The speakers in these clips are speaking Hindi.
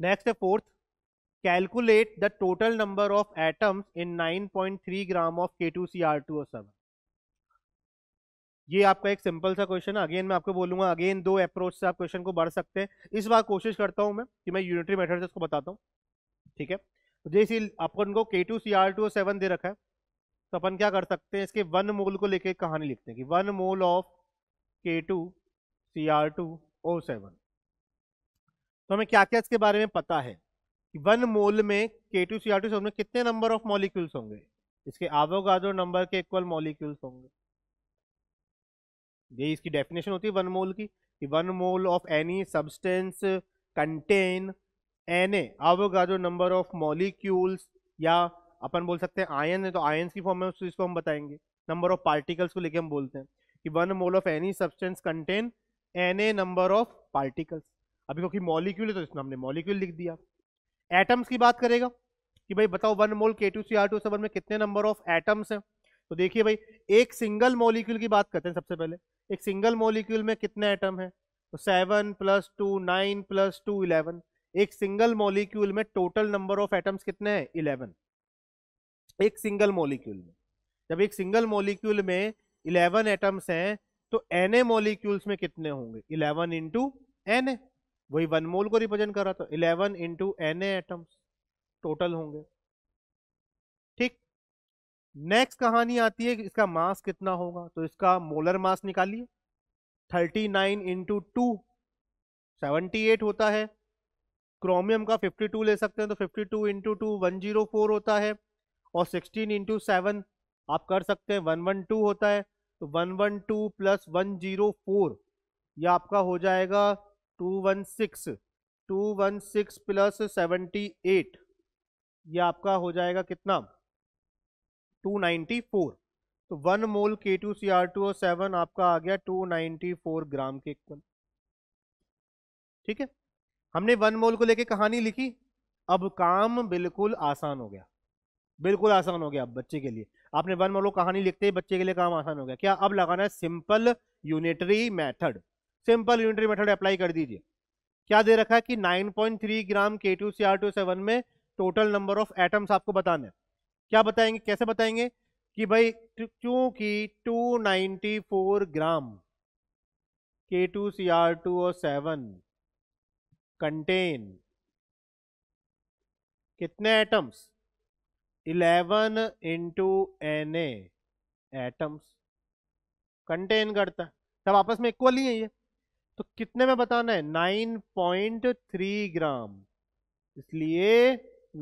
नेक्स्ट है fourth calculate the total number of atoms in 9.3 gram of K two C R two O seven ये आपका एक सिंपल सा क्वेश्चन है अगेन मैं आपको बोलूंगा अगेन दो अप्रोच से आप क्वेश्चन को बढ़ सकते हैं इस बार कोशिश करता हूं मैं कि मैं यूनिटरी मेथड से इसको बताता हूँ ठीक है तो जैसे अपन को K two C R two seven दे रखा है तो अपन क्या कर सकते हैं इसके वन मोल को लेकर कहानी लिखते हैं कि one mole of K two C R two O seven तो हमें क्या क्या इसके बारे में पता है कि वन मोल में के टू सी आर टू में कितने नंबर ऑफ मॉलिक्यूल्स होंगे इसके आवोगादो नंबर के इक्वल मॉलिक्यूल्स होंगे ये इसकी डेफिनेशन होती है वन मोल की कि one mole of any substance contain N A Avogadro number of molecules या अपन बोल सकते हैं आयन है तो आयन की फॉर्म में उस चीज़ को हम बताएंगे नंबर ऑफ पार्टिकल्स को लेके हम बोलते हैं कि one mole of any substance contain N A number of particles अभी क्योंकि मॉलिक्यूल है तो इसमें हमने मॉलिक्यूल लिख दिया एटम्स की बात करेगा कि भाई बताओ one mole K two C R two seven में कितने नंबर ऑफ एटम्स हैं तो देखिए भाई एक सिंगल मॉलिक्यूल की बात करते हैं सबसे पहले एक सिंगल मॉलिक्यूल में कितने एटम हैं तो seven plus two nine plus two eleven एक सिंगल मॉलिक्यूल में टोटल नंबर ऑफ एटम्स कितने हैं इलेवन एक सिंगल मॉलिक्यूल में जब एक सिंगल मॉलिक्यूल में इलेवन एटम्स हैं तो एन ए मॉलिक्यूल्स में कितने होंगे इलेवन इंटू एन ए वही वन मोल को रिप्रेजेंट कर रहा था eleven into N atoms total होंगे ठीक नेक्स्ट कहानी आती है कि इसका मास कितना होगा तो इसका मोलर मास निकालिए thirty nine into two seventy eight होता है क्रोमियम का फिफ्टी टू ले सकते हैं तो fifty two into two one zero four होता है और सिक्सटीन इंटू सेवन आप कर सकते हैं वन वन टू होता है तो one one two plus one zero four यह आपका हो जाएगा two one six two one six plus seventy eight ये आपका हो जाएगा कितना टू नाइन्टी फोर तो one mole K two C R two O seven आपका आ गया टू नाइन्टी फोर ग्राम के इक्वल ठीक है हमने वन मोल को लेके कहानी लिखी अब काम बिल्कुल आसान हो गया बिल्कुल आसान हो गया अब बच्चे के लिए आपने वन मोल को कहानी लिखते ही बच्चे के लिए काम आसान हो गया क्या अब लगाना है simple unitary method simple unitary method apply कर दीजिए क्या दे रखा है कि 9.3 gram K two C R two seven में टोटल नंबर ऑफ एटम्स आपको बताने क्या बताएंगे कैसे बताएंगे कि भाई क्योंकि 294 gram K two C R two O seven contain कितने atoms 11 into N atoms contain करता है सब आपस में इक्वल ही है ये तो कितने में बताना है 9.3 ग्राम इसलिए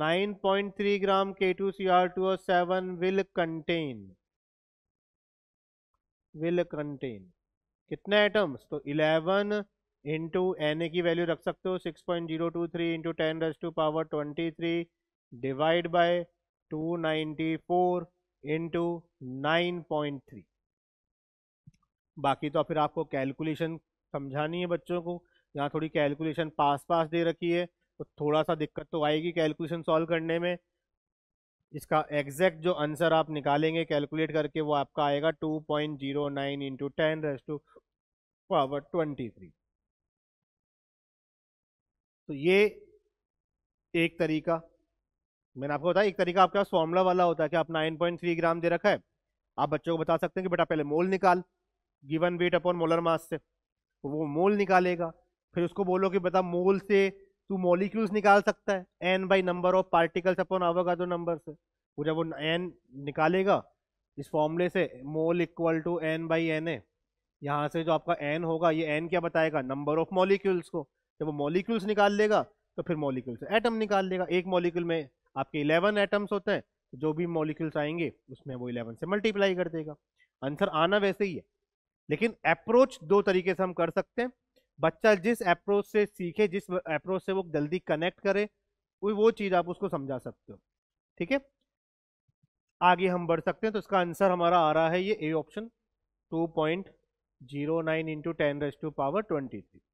9.3 gram K two C R two seven will contain will contain कितने एटम्स तो 11 इंटू एन ए की वैल्यू रख सकते हो 6.023 point zero two three into ten raise to power twenty three divide by 294 into nine बाकी तो फिर आपको कैलकुलेशन समझानी है बच्चों को यहाँ थोड़ी कैलकुलेशन पास पास दे रखी है तो थोड़ा सा दिक्कत तो आएगी कैलकुलेशन सॉल्व करने में इसका एग्जैक्ट जो आंसर आप निकालेंगे कैलकुलेट करके वो आपका आएगा two point zero nine into ten raise to power twenty three तो ये एक तरीका मैंने आपको बताया एक तरीका आपके पास फॉर्मूला वाला होता है कि आप 9.3 ग्राम दे रखा है आप बच्चों को बता सकते हैं कि बेटा पहले मोल निकाल given weight upon molar mass से तो वो मोल निकालेगा फिर उसको बोलो कि बता मोल से तू मोलिक्यूल्स निकाल सकता है N by number of particles अपन आवेगा तो नंबर से वो जब वो एन निकालेगा इस फॉर्मूले से mole equal to N by N A यहाँ से जो आपका एन होगा ये एन क्या बताएगा नंबर ऑफ मॉलिक्यूल्स को जब वो मॉलिक्यूल्स निकाल लेगा तो फिर मोलिक्यूल से एटम निकाल लेगा एक मॉलिक्यूल में आपके इलेवन एटम्स होते हैं तो जो भी मॉलिक्यूल्स आएंगे उसमें वो इलेवन से मल्टीप्लाई कर देगा आंसर आना वैसे ही है लेकिन अप्रोच दो तरीके से हम कर सकते हैं बच्चा जिस अप्रोच से सीखे जिस अप्रोच से वो जल्दी कनेक्ट करे वो चीज़ आप उसको समझा सकते हो ठीक है आगे हम बढ़ सकते हैं तो इसका आंसर हमारा आ रहा है ये A option two point zero nine into ten raise to power twenty three